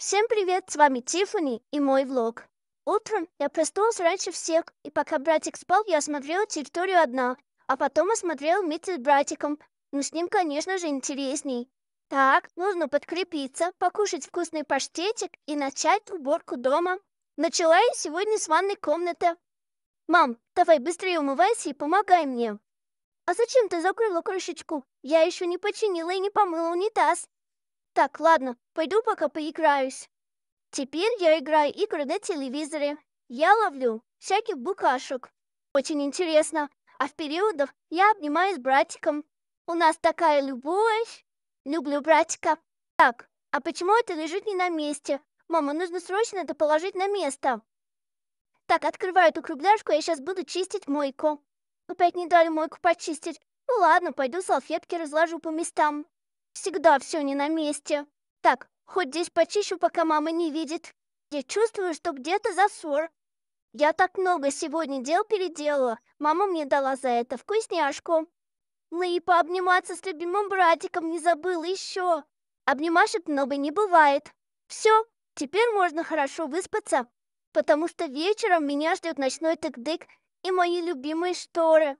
Всем привет, с вами Тиффани и мой влог. Утром я проснулась раньше всех, и пока братик спал, я смотрела территорию одна, а потом осмотрела Митя с братиком. Но ну, с ним, конечно же, интересней. Так, нужно подкрепиться, покушать вкусный паштетик и начать уборку дома. Начала я сегодня с ванной комнаты. Мам, давай быстрее умывайся и помогай мне. А зачем ты закрыла крышечку? Я еще не починила и не помыла унитаз. Так, ладно, пойду пока поиграюсь. Теперь я играю игры на телевизоре. Я ловлю всяких букашек. Очень интересно. А в периодов я обнимаюсь с братиком. У нас такая любовь. Люблю братика. Так, а почему это лежит не на месте? Мама, нужно срочно это положить на место. Так, открываю эту кругляшку, я сейчас буду чистить мойку. Опять не дали мойку почистить. Ну ладно, пойду салфетки разложу по местам. Всегда все не на месте. Так, хоть здесь почищу, пока мама не видит. Я чувствую, что где-то засор. Я так много сегодня дел переделала. Мама мне дала за это вкусняшку. Ну и пообниматься с любимым братиком не забыла еще. Обнимашек много не бывает. Все, теперь можно хорошо выспаться, потому что вечером меня ждет ночной тык-дык и мои любимые шторы.